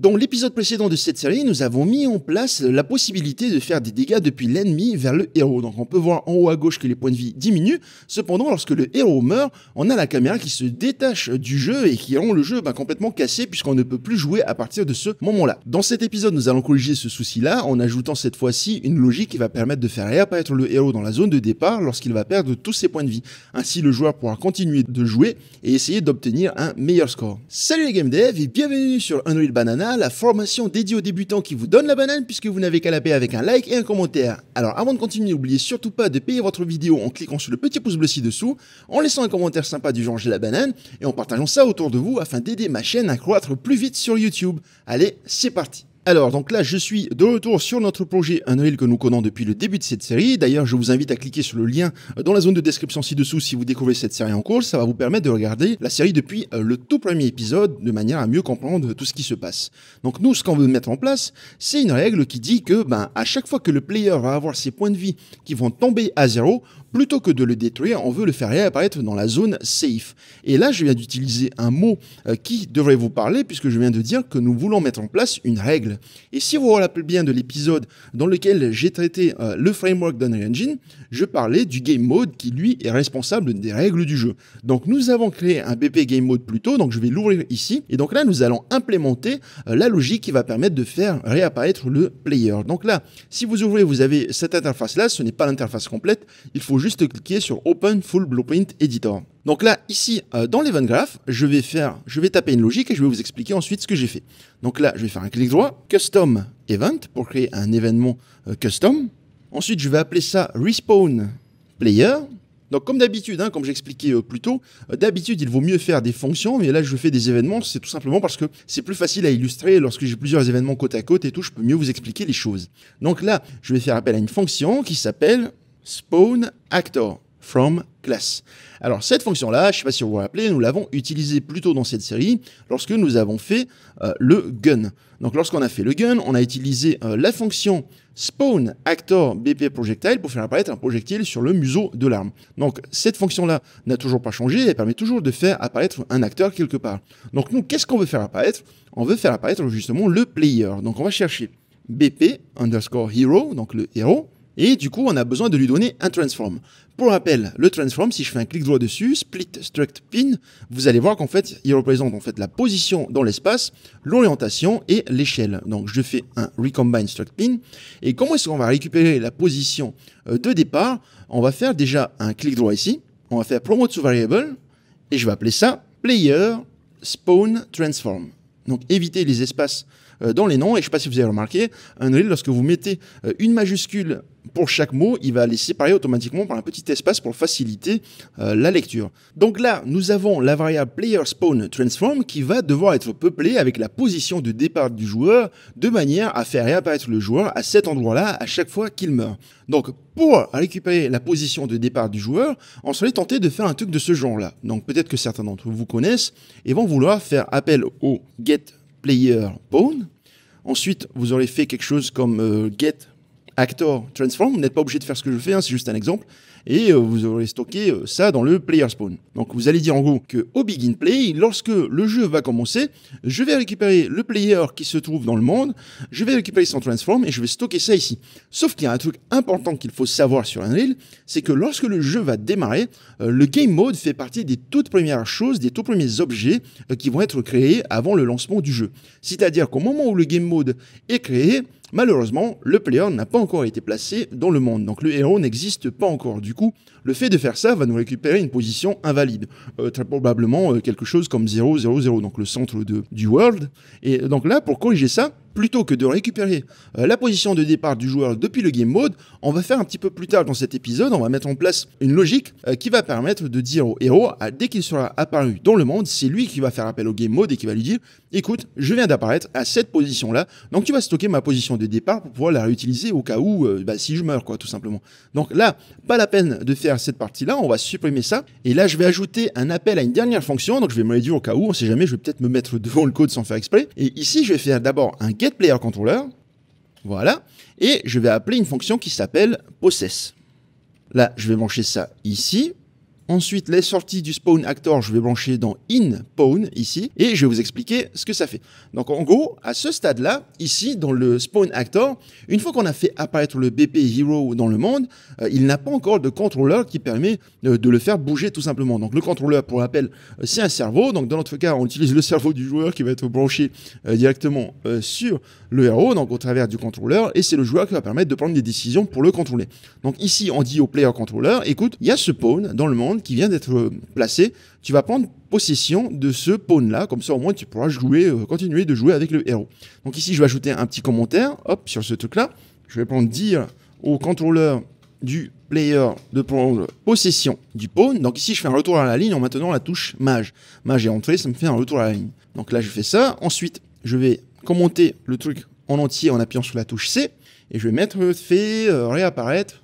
Dans l'épisode précédent de cette série, nous avons mis en place la possibilité de faire des dégâts depuis l'ennemi vers le héros. Donc on peut voir en haut à gauche que les points de vie diminuent. Cependant, lorsque le héros meurt, on a la caméra qui se détache du jeu et qui rend le jeu bah, complètement cassé puisqu'on ne peut plus jouer à partir de ce moment-là. Dans cet épisode, nous allons corriger ce souci-là en ajoutant cette fois-ci une logique qui va permettre de faire réapparaître le héros dans la zone de départ lorsqu'il va perdre tous ses points de vie. Ainsi, le joueur pourra continuer de jouer et essayer d'obtenir un meilleur score. Salut les game devs et bienvenue sur Unreal Banana la formation dédiée aux débutants qui vous donne la banane puisque vous n'avez qu'à la paix avec un like et un commentaire. Alors avant de continuer, n'oubliez surtout pas de payer votre vidéo en cliquant sur le petit pouce bleu ci-dessous, en laissant un commentaire sympa du genre j'ai la banane et en partageant ça autour de vous afin d'aider ma chaîne à croître plus vite sur YouTube. Allez, c'est parti alors, donc là, je suis de retour sur notre projet Unreal que nous connaissons depuis le début de cette série. D'ailleurs, je vous invite à cliquer sur le lien dans la zone de description ci-dessous si vous découvrez cette série en cours. Ça va vous permettre de regarder la série depuis euh, le tout premier épisode de manière à mieux comprendre tout ce qui se passe. Donc nous, ce qu'on veut mettre en place, c'est une règle qui dit que, ben, à chaque fois que le player va avoir ses points de vie qui vont tomber à zéro, Plutôt que de le détruire, on veut le faire réapparaître dans la zone safe. Et là, je viens d'utiliser un mot euh, qui devrait vous parler puisque je viens de dire que nous voulons mettre en place une règle. Et si vous vous rappelez bien de l'épisode dans lequel j'ai traité euh, le framework d'Unreal Engine, je parlais du game mode qui lui est responsable des règles du jeu. Donc nous avons créé un BP game mode plus tôt, donc je vais l'ouvrir ici. Et donc là, nous allons implémenter euh, la logique qui va permettre de faire réapparaître le player. Donc là, si vous ouvrez, vous avez cette interface là, ce n'est pas l'interface complète, il faut juste cliquer sur Open Full Blueprint Editor. Donc là, ici, euh, dans dans graph, je vais faire, je vais taper une logique et je vais vous expliquer ensuite ce que j'ai fait. Donc là, je vais faire un clic droit, Custom Event, pour créer un événement euh, custom. Ensuite, je vais appeler ça Respawn Player. Donc comme d'habitude, hein, comme j'expliquais euh, plus tôt, d'habitude il vaut mieux faire des fonctions, mais là je fais des événements, c'est tout simplement parce que c'est plus facile à illustrer lorsque j'ai plusieurs événements côte à côte et tout, je peux mieux vous expliquer les choses. Donc là, je vais faire appel à une fonction qui s'appelle spawn actor from class. Alors cette fonction-là, je ne sais pas si vous vous rappelez, nous l'avons utilisée plus tôt dans cette série lorsque nous avons fait euh, le gun. Donc lorsqu'on a fait le gun, on a utilisé euh, la fonction spawn actor BP projectile pour faire apparaître un projectile sur le museau de l'arme. Donc cette fonction-là n'a toujours pas changé, elle permet toujours de faire apparaître un acteur quelque part. Donc nous, qu'est-ce qu'on veut faire apparaître On veut faire apparaître justement le player. Donc on va chercher BP underscore hero, donc le héros, et du coup, on a besoin de lui donner un transform. Pour rappel, le transform, si je fais un clic droit dessus, split struct pin, vous allez voir qu'en fait, il représente en fait la position dans l'espace, l'orientation et l'échelle. Donc, je fais un recombine struct pin. Et comment est-ce qu'on va récupérer la position euh, de départ On va faire déjà un clic droit ici. On va faire promote to variable et je vais appeler ça player spawn transform. Donc évitez les espaces euh, dans les noms. Et je ne sais pas si vous avez remarqué, Unreal, lorsque vous mettez euh, une majuscule pour chaque mot, il va les séparer automatiquement par un petit espace pour faciliter euh, la lecture. Donc là, nous avons la variable player spawn transform qui va devoir être peuplée avec la position de départ du joueur de manière à faire réapparaître le joueur à cet endroit-là à chaque fois qu'il meurt. Donc pour récupérer la position de départ du joueur, on serait tenté de faire un truc de ce genre-là. Donc peut-être que certains d'entre vous connaissent et vont vouloir faire appel au get player Ensuite, vous aurez fait quelque chose comme euh, get Actor Transform. Vous n'êtes pas obligé de faire ce que je fais, hein, c'est juste un exemple. Et euh, vous aurez stocké euh, ça dans le Player Spawn. Donc vous allez dire en gros que au Begin Play, lorsque le jeu va commencer, je vais récupérer le player qui se trouve dans le monde, je vais récupérer son Transform et je vais stocker ça ici. Sauf qu'il y a un truc important qu'il faut savoir sur Unreal, c'est que lorsque le jeu va démarrer, euh, le Game Mode fait partie des toutes premières choses, des tout premiers objets qui vont être créés avant le lancement du jeu. C'est-à-dire qu'au moment où le Game Mode est créé, Malheureusement, le player n'a pas encore été placé dans le monde, donc le héros n'existe pas encore. Du coup, le fait de faire ça va nous récupérer une position invalide, euh, très probablement euh, quelque chose comme 0, donc le centre du world. Et donc là, pour corriger ça, plutôt que de récupérer euh, la position de départ du joueur depuis le game mode, on va faire un petit peu plus tard dans cet épisode, on va mettre en place une logique euh, qui va permettre de dire au héros, ah, dès qu'il sera apparu dans le monde, c'est lui qui va faire appel au game mode et qui va lui dire, écoute, je viens d'apparaître à cette position-là, donc tu vas stocker ma position de départ pour pouvoir la réutiliser au cas où, euh, bah, si je meurs, quoi, tout simplement. Donc là, pas la peine de faire cette partie-là, on va supprimer ça, et là je vais ajouter un appel à une dernière fonction, donc je vais me réduire au cas où, on sait jamais, je vais peut-être me mettre devant le code sans faire exprès, et ici je vais faire d'abord un getPlayerController. Voilà. Et je vais appeler une fonction qui s'appelle possess. Là, je vais brancher ça ici. Ensuite, les sorties du spawn actor, je vais brancher dans in Pawn ici et je vais vous expliquer ce que ça fait. Donc en gros, à ce stade-là, ici dans le spawn actor, une fois qu'on a fait apparaître le BP Hero dans le monde, euh, il n'a pas encore de contrôleur qui permet euh, de le faire bouger tout simplement. Donc le contrôleur, pour rappel, euh, c'est un cerveau. Donc dans notre cas, on utilise le cerveau du joueur qui va être branché directement sur le héros, donc au travers du contrôleur, et c'est le joueur qui va permettre de prendre des décisions pour le contrôler. Donc ici, on dit au player Controller « écoute, il y a ce Pawn dans le monde qui vient d'être euh, placé, tu vas prendre possession de ce pawn-là, comme ça au moins tu pourras jouer, euh, continuer de jouer avec le héros. Donc ici, je vais ajouter un petit commentaire, hop, sur ce truc-là. Je vais prendre dire au contrôleur du player de prendre possession du pawn. Donc ici, je fais un retour à la ligne en maintenant la touche mage. Mage est Entrée, ça me fait un retour à la ligne. Donc là, je fais ça. Ensuite, je vais commenter le truc en entier en appuyant sur la touche C. Et je vais mettre euh, fait réapparaître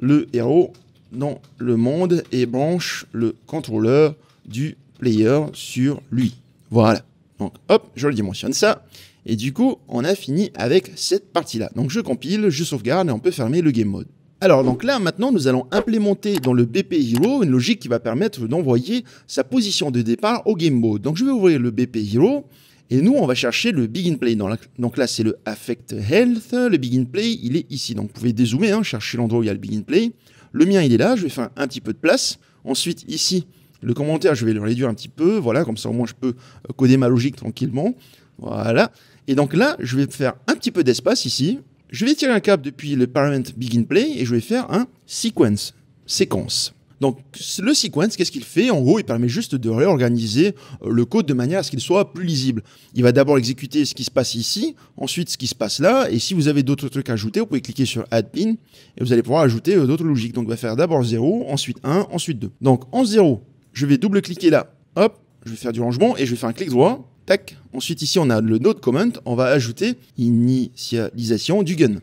le héros dans le monde et branche le contrôleur du player sur lui. Voilà. Donc hop, je le redimensionne ça. Et du coup, on a fini avec cette partie-là. Donc je compile, je sauvegarde et on peut fermer le game mode. Alors donc là maintenant nous allons implémenter dans le BP Hero une logique qui va permettre d'envoyer sa position de départ au game mode. Donc je vais ouvrir le BP Hero et nous on va chercher le begin play. Donc là c'est le affect health, le begin play il est ici. Donc vous pouvez dézoomer, hein, chercher l'endroit où il y a le begin play. Le mien, il est là, je vais faire un petit peu de place. Ensuite, ici, le commentaire, je vais le réduire un petit peu. Voilà, comme ça, au moins, je peux euh, coder ma logique tranquillement. Voilà. Et donc là, je vais faire un petit peu d'espace ici. Je vais tirer un câble depuis le parent begin play et je vais faire un sequence, séquence. Donc le sequence, qu'est-ce qu'il fait En gros, il permet juste de réorganiser euh, le code de manière à ce qu'il soit plus lisible. Il va d'abord exécuter ce qui se passe ici, ensuite ce qui se passe là, et si vous avez d'autres trucs à ajouter, vous pouvez cliquer sur Add Pin, et vous allez pouvoir ajouter euh, d'autres logiques. Donc on va faire d'abord 0, ensuite 1, ensuite 2. Donc en 0, je vais double-cliquer là, hop, je vais faire du rangement, et je vais faire un clic droit, tac. Ensuite ici, on a le node comment, on va ajouter initialisation du gun.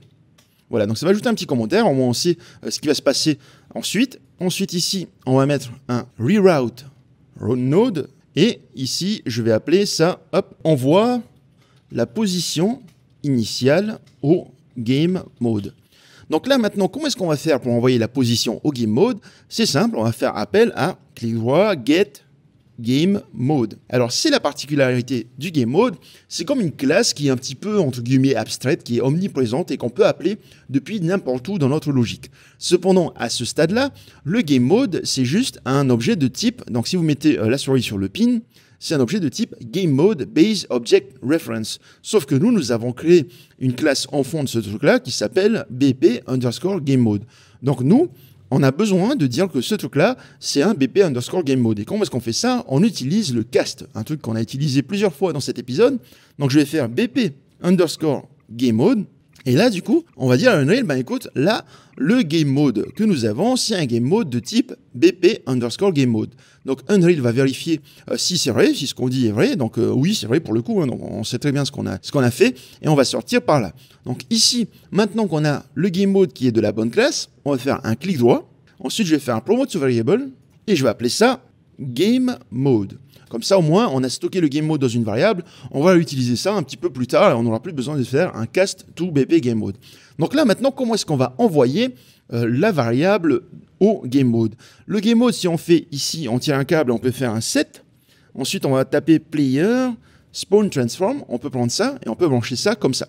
Voilà, donc ça va ajouter un petit commentaire, au moins on sait euh, ce qui va se passer ensuite. Ensuite ici, on va mettre un reroute node. Et ici, je vais appeler ça, hop, envoie la position initiale au game mode. Donc là maintenant, comment est-ce qu'on va faire pour envoyer la position au game mode C'est simple, on va faire appel à clic droit get Game Mode. Alors, c'est la particularité du Game Mode, c'est comme une classe qui est un petit peu, entre guillemets, abstraite, qui est omniprésente et qu'on peut appeler depuis n'importe où dans notre logique. Cependant, à ce stade-là, le Game Mode, c'est juste un objet de type, donc si vous mettez euh, la souris sur le pin, c'est un objet de type Game Mode Base Object Reference. Sauf que nous, nous avons créé une classe en fond de ce truc-là qui s'appelle BP underscore Game Mode. Donc nous, on a besoin de dire que ce truc-là, c'est un BP underscore game mode. Et comment est-ce qu'on fait ça On utilise le cast, un truc qu'on a utilisé plusieurs fois dans cet épisode. Donc je vais faire BP underscore game mode. Et là, du coup, on va dire à Unreal, ben écoute, là, le game mode que nous avons, c'est un game mode de type BP underscore game mode. Donc Unreal va vérifier euh, si c'est vrai, si ce qu'on dit est vrai. Donc euh, oui, c'est vrai pour le coup, donc hein. on sait très bien ce qu'on a, qu'on a fait, et on va sortir par là. Donc ici, maintenant qu'on a le game mode qui est de la bonne classe, on va faire un clic droit. Ensuite, je vais faire un promote to variable et je vais appeler ça game mode. Comme ça, au moins, on a stocké le game mode dans une variable. On va utiliser ça un petit peu plus tard et on n'aura plus besoin de faire un cast to bp game mode. Donc là, maintenant, comment est-ce qu'on va envoyer euh, la variable au game mode Le game mode, si on fait ici, on tire un câble, on peut faire un set. Ensuite, on va taper player spawn transform. On peut prendre ça et on peut brancher ça comme ça.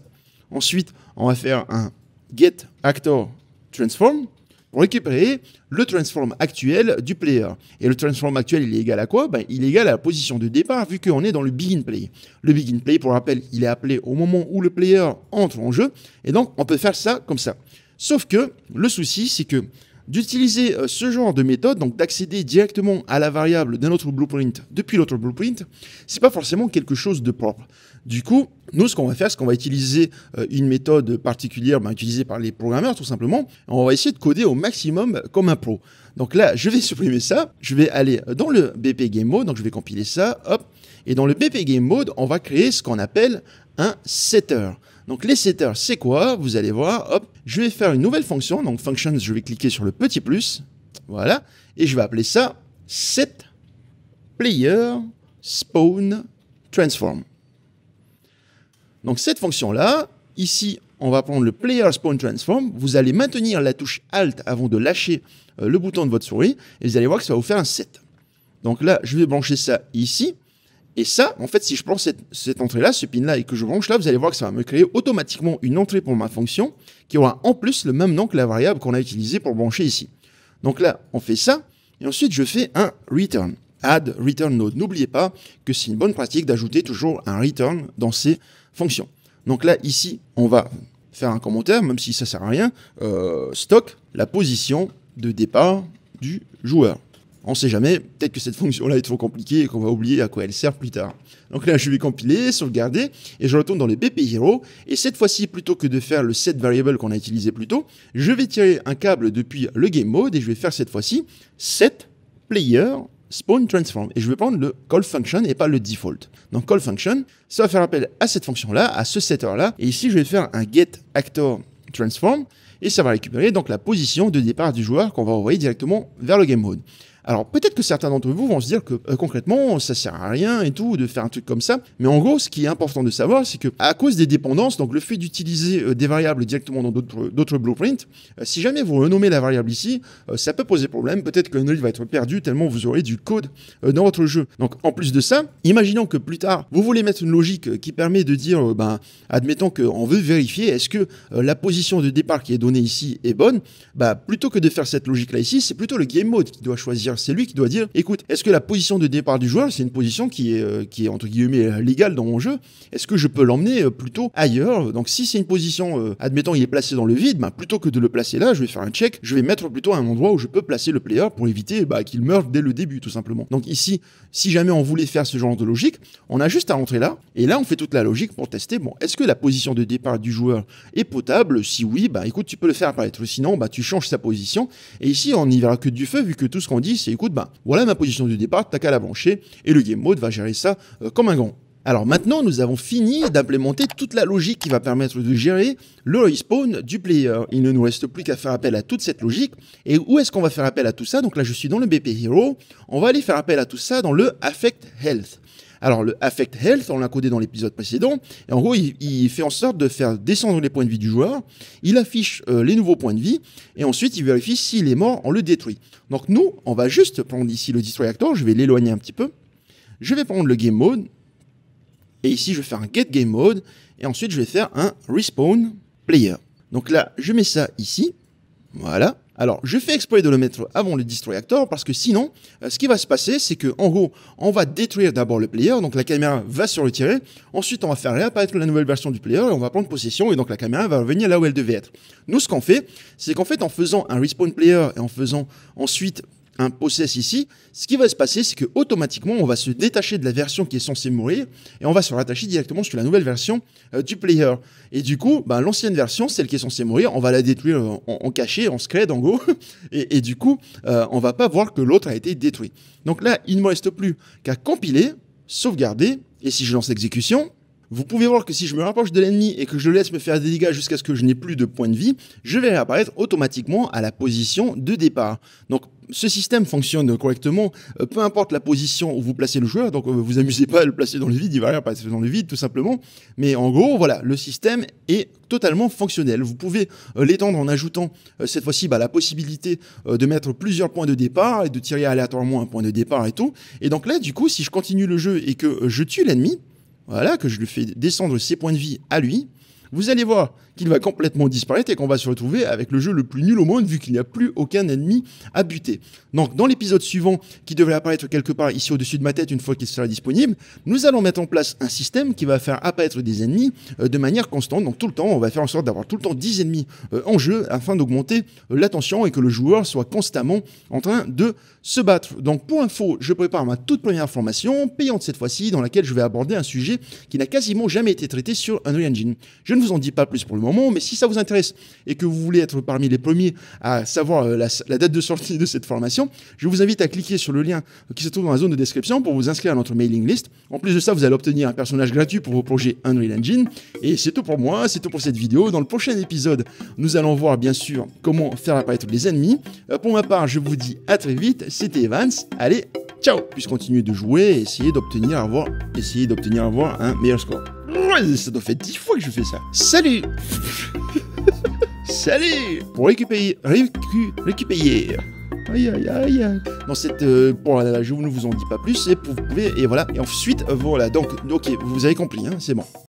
Ensuite, on va faire un get actor transform pour récupérer le transform actuel du player. Et le transform actuel, il est égal à quoi ben, Il est égal à la position de départ vu qu'on est dans le begin play. Le begin play, pour rappel, il est appelé au moment où le player entre en jeu. Et donc, on peut faire ça comme ça. Sauf que le souci, c'est que d'utiliser euh, ce genre de méthode, donc d'accéder directement à la variable d'un autre blueprint depuis l'autre blueprint, c'est pas forcément quelque chose de propre. Du coup, nous, ce qu'on va faire, c'est qu'on va utiliser euh, une méthode particulière ben, utilisée par les programmeurs, tout simplement. On va essayer de coder au maximum comme un pro. Donc là, je vais supprimer ça. Je vais aller dans le BP Game Mode. Donc je vais compiler ça. Hop. Et dans le BP Game Mode, on va créer ce qu'on appelle un setter. Donc les setters, c'est quoi Vous allez voir. Hop. Je vais faire une nouvelle fonction. Donc functions, je vais cliquer sur le petit plus. Voilà. Et je vais appeler ça set player spawn transform. Donc cette fonction-là, ici, on va prendre le player spawn Transform. Vous allez maintenir la touche Alt avant de lâcher euh, le bouton de votre souris. Et vous allez voir que ça va vous faire un set. Donc là, je vais brancher ça ici. Et ça, en fait, si je prends cette, cette entrée-là, ce pin-là, et que je branche là, vous allez voir que ça va me créer automatiquement une entrée pour ma fonction qui aura en plus le même nom que la variable qu'on a utilisée pour brancher ici. Donc là, on fait ça. Et ensuite, je fais un return. Add return node. N'oubliez pas que c'est une bonne pratique d'ajouter toujours un return dans ces fonction. Donc là, ici, on va faire un commentaire, même si ça sert à rien, euh, stock la position de départ du joueur. On ne sait jamais, peut-être que cette fonction-là est trop compliquée et qu'on va oublier à quoi elle sert plus tard. Donc là, je vais compiler, sauvegarder, et je retourne dans le BP Hero, et cette fois-ci, plutôt que de faire le set variable qu'on a utilisé plus tôt, je vais tirer un câble depuis le game mode, et je vais faire cette fois-ci set player spawn transform. Et je vais prendre le call function et pas le default. Donc call function, ça va faire appel à cette fonction-là, à ce setter-là. Et ici, je vais faire un get actor transform et ça va récupérer donc la position de départ du joueur qu'on va envoyer directement vers le game mode. Alors peut-être que certains d'entre vous vont se dire que euh, concrètement ça sert à rien et tout de faire un truc comme ça, mais en gros ce qui est important de savoir c'est que à cause des dépendances, donc le fait d'utiliser euh, des variables directement dans d'autres blueprints, euh, si jamais vous renommez la variable ici, ça peut poser problème, peut-être que null va être perdu tellement vous aurez du code dans votre jeu. Donc en plus de ça, imaginons que plus tard vous voulez mettre une logique qui permet de dire, ben admettons qu'on veut vérifier est-ce que la position de départ qui est donnée ici est bonne, bah plutôt que de faire cette logique là ici, c'est plutôt le game mode qui doit choisir c'est lui qui doit dire, écoute, est-ce que la position de départ du joueur, c'est une position qui est, euh, qui est entre guillemets euh, légale dans mon jeu Est-ce que je peux l'emmener euh, plutôt ailleurs Donc si c'est une position, admettons, il est placé dans le vide, bah, plutôt que de le placer là, je vais faire un check, je vais mettre plutôt un endroit où je peux placer le player pour éviter bah, qu'il meure dès le début, tout simplement. Donc ici, si jamais on voulait faire ce genre de logique, on a juste à rentrer là, et là on fait toute la logique pour tester, bon, est-ce que la position de départ du joueur est potable Si oui, bah écoute, tu peux le faire apparaître, sinon bah tu changes sa position, et ici on n'y verra que du feu, vu que tout ce qu'on dit, écoute, ben voilà ma position de départ, t'as qu'à la brancher, et le game mode va gérer ça euh, comme un grand. Alors maintenant, nous avons fini d'implémenter toute la logique qui va permettre de gérer le respawn du player. Il ne nous reste plus qu'à faire appel à toute cette logique. Et où est-ce qu'on va faire appel à tout ça Donc là, je suis dans le BP Hero. On va aller faire appel à tout ça dans le Affect Health. Alors le Affect Health, on l'a codé dans l'épisode précédent, et en gros il, fait en sorte de faire descendre les points de vie du joueur, il affiche euh, les nouveaux points de vie, et ensuite il vérifie s'il est mort, on le détruit. Donc nous, on va juste prendre ici le Destroy Actor, je vais l'éloigner un petit peu, je vais prendre le Game Mode, et ici, je vais faire un get game mode. Et ensuite, je vais faire un respawn player. Donc là, je mets ça ici. Voilà. Alors, je fais exploit de le mettre avant le destroy actor parce que sinon, euh, ce qui va se passer, c'est que en gros, on va détruire d'abord le player, donc la caméra va se retirer. Ensuite, on va faire réapparaître la nouvelle version du player et on va prendre possession et donc la caméra va revenir là où elle devait être. Nous, ce qu'on fait, c'est qu'en fait, en faisant un respawn player et en faisant ensuite un process ici, ce qui va se passer, c'est que automatiquement, on va se détacher de la version qui est censée mourir et on va se rattacher directement sur la nouvelle version euh, du player. Et du coup, bah, l'ancienne version, celle qui est censée mourir, on va la détruire en, en caché, en scred, en go. Et, du coup, euh, on va pas voir que l'autre a été détruit. Donc là, il ne me reste plus qu'à compiler, sauvegarder, et si je lance l'exécution, vous pouvez voir que si je me rapproche de l'ennemi et que je le laisse me faire des dégâts jusqu'à ce que je n'ai plus de points de vie, je vais réapparaître automatiquement à la position de départ. Donc ce système fonctionne correctement, euh, peu importe la position où vous placez le joueur, donc euh, vous amusez pas à le placer dans le vide, il va réapparaître dans le vide tout simplement, mais en gros voilà, le système est totalement fonctionnel. Vous pouvez euh, l'étendre en ajoutant cette fois-ci bah, la possibilité de mettre plusieurs points de départ et de tirer aléatoirement un point de départ et tout. Et donc là du coup si je continue le jeu et que je tue l'ennemi, voilà, que je lui fais descendre ses points de vie à lui, vous allez voir qu'il va complètement disparaître et qu'on va se retrouver avec le jeu le plus nul au monde vu qu'il n'y a plus aucun ennemi à buter. Donc dans l'épisode suivant, qui devrait apparaître quelque part ici au-dessus de ma tête une fois qu'il sera disponible, nous allons mettre en place un système qui va faire apparaître des ennemis euh, de manière constante. Donc tout le temps, on va faire en sorte d'avoir tout le temps 10 ennemis euh, en jeu afin d'augmenter euh, l'attention et que le joueur soit constamment en train de se battre. Donc pour info, je prépare ma toute première formation, payante cette fois-ci, dans laquelle je vais aborder un sujet qui n'a quasiment jamais été traité sur Unreal Engine ne vous en dis pas plus pour le moment, mais si ça vous intéresse et que vous voulez être parmi les premiers à savoir euh, la, date de sortie de cette formation, je vous invite à cliquer sur le lien qui se trouve dans la zone de description pour vous inscrire à notre mailing list. En plus de ça, vous allez obtenir un personnage gratuit pour vos projets Unreal Engine. Et c'est tout pour moi, c'est tout pour cette vidéo. Dans le prochain épisode, nous allons voir bien sûr comment faire apparaître les ennemis. Euh, pour ma part, je vous dis à très vite. C'était Evans. Allez, ciao Puisse continuer de jouer et essayer d'obtenir d'obtenir un meilleur score ça doit faire dix fois que je fais ça. Salut Salut Pour récupérer... Récu, récupérer... Aïe aïe aïe Dans cette... Euh, bon, là, je ne vous en dis pas plus, et vous pouvez... Et voilà, et ensuite, euh, voilà, donc, ok, vous avez compris, hein, c'est bon.